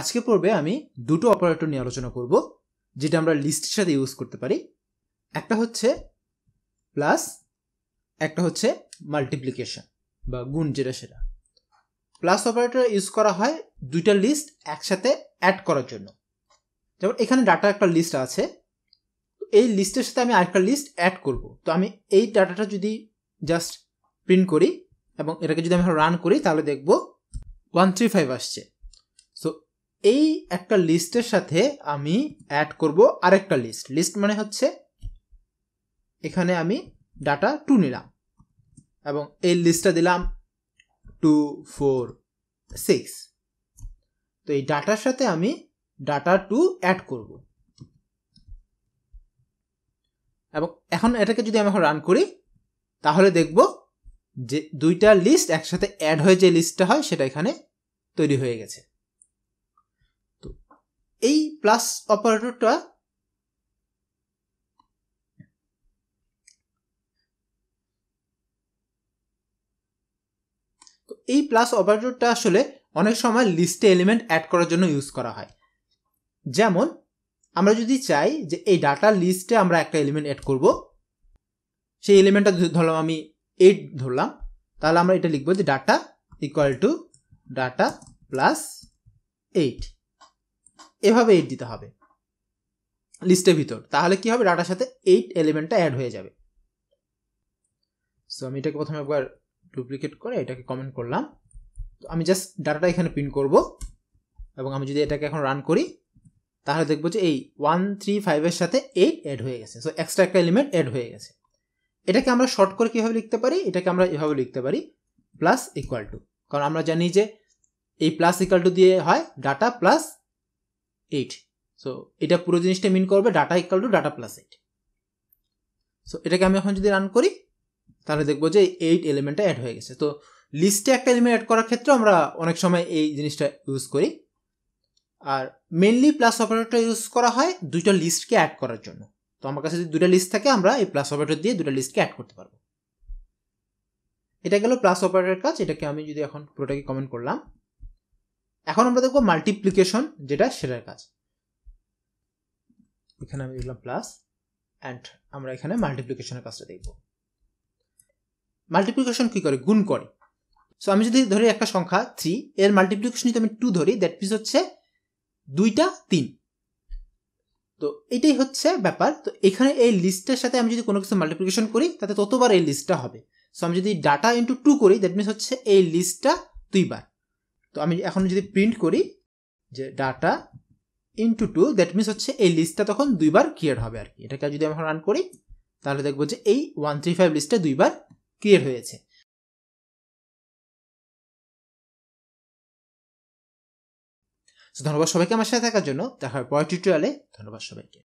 আজকে পর্বে আমি দুটো অপারেটর নিয়ে আলোচনা করব যেটা আমরা লিস্টের সাথে ইউজ করতে পারি একটা হচ্ছে প্লাস একটা হচ্ছে মাল্টিপ্লিকেশন বা গুণ যেটা সেটা প্লাস অপারেটর ইউজ করা হয় দুইটা লিস্ট একসাথে অ্যাড করার জন্য যেমন এখানে ডাটা একটা লিস্ট আছে এই লিস্টের সাথে আমি আরেকটা লিস্ট অ্যাড করব তো আমি এই ডাটাটা যদি জাস্ট প্রিন্ট করি এবং এটাকে যদি আমি রান করি তাহলে দেখব ওয়ান থ্রি ফাইভ আসছে এই একটা লিস্টের সাথে আমি অ্যাড করব আরেকটা লিস্ট লিস্ট মানে হচ্ছে এখানে আমি ডাটা টু নিলাম এবং এই লিস্টটা দিলাম টু ফোর সিক্স তো এই ডাটার সাথে আমি ডাটা টু অ্যাড করব এবং এখন এটাকে যদি আমি এখন রান করি তাহলে দেখব যে দুইটা লিস্ট একসাথে অ্যাড হয়ে যে লিস্টটা হয় সেটা এখানে তৈরি হয়ে গেছে প্লাস অপারেটরটা এই প্লাস অপারেটরটা আসলে অনেক সময় লিস্টে এলিমেন্ট অ্যাড করার জন্য ইউজ করা হয় যেমন আমরা যদি চাই যে এই ডাটা লিস্টে আমরা একটা এলিমেন্ট অ্যাড করব সেই এলিমেন্টটা ধরলাম আমি এইট ধরলাম তাহলে আমরা এটা লিখবো যে data equal to data plus eight এভাবে এইট দিতে হবে লিস্টের ভিতর তাহলে কি হবে ডাটার সাথে এইট এলিমেন্টটা অ্যাড হয়ে যাবে সো আমি এটাকে প্রথমে একবার ডুপ্লিকেট করে এটাকে কমেন্ট করলাম তো আমি জাস্ট ডাটাটা এখানে প্রিন্ট করব এবং আমি যদি এটাকে এখন রান করি তাহলে দেখবো যে এই ওয়ান থ্রি ফাইভের সাথে এইট অ্যাড হয়ে গেছে সো এক্সট্রা একটা এলিমেন্ট অ্যাড হয়ে গেছে এটাকে আমরা শর্ট করে কীভাবে লিখতে পারি এটাকে আমরা এভাবে লিখতে পারি প্লাস ইকুয়াল টু কারণ আমরা জানি যে এই প্লাস ইকুয়াল টু দিয়ে হয় ডাটা প্লাস এইট সো এটা পুরো জিনিসটা মিন করবে data equal to data plus eight so এটাকে আমি এখন যদি রান করি তাহলে দেখবো যে এইট এলিমেন্টটা অ্যাড হয়ে গেছে তো লিস্টে একটা এলিমেন্ট অ্যাড করার ক্ষেত্রে আমরা অনেক সময় এই জিনিসটা ইউজ করি আর মেনলি প্লাস অপারেটরটা ইউজ করা হয় দুইটা লিস্টকে অ্যাড করার জন্য তো আমার কাছে যদি দুটা লিস্ট থাকে আমরা এই প্লাস অপারেটর দিয়ে দুটা লিস্টকে অ্যাড করতে পারবো এটা গেল প্লাস অপারেটরের কাজ এটাকে আমি যদি এখন পুরোটাকে কমেন্ট করলাম এখন আমরা দেখবো মাল্টিপ্লিকেশন যেটা সেটার কাজ এখানে আমি দেখলাম প্লাস অ্যান্ড আমরা এখানে মাল্টিপ্লিকেশনের কাজটা দেখব মাল্টিপ্লিকেশন কি করে গুণ করে সো আমি যদি ধরি একটা সংখ্যা থ্রি এর মাল্টিপ্লিকেশন যদি আমি টু ধরি দ্যাট মিনস হচ্ছে দুইটা তিন তো এটাই হচ্ছে ব্যাপার তো এখানে এই লিস্টের সাথে আমি যদি কোনো কিছু মাল্টিপ্লিকেশন করি তাতে ততবার এই লিস্টটা হবে সো আমি যদি ডাটা ইন্টু টু করি দ্যাট মিনস হচ্ছে এই লিস্টটা দুইবার তো আমি এখন যদি প্রিন্ট করি যে data into two that means হচ্ছে এই লিস্টটা তখন দুইবার ক্রিয়েট হবে আর কি এটাকে যদি আমি এখন রান করি তাহলে দেখবো যে এই ওয়ান থ্রি ফাইভ লিস্টটা দুইবার ক্রিয়েট হয়েছে ধন্যবাদ সবাইকে আমার সাথে থাকার জন্য দেখা হয় পরের টিউটোরিয়ালে ধন্যবাদ সবাইকে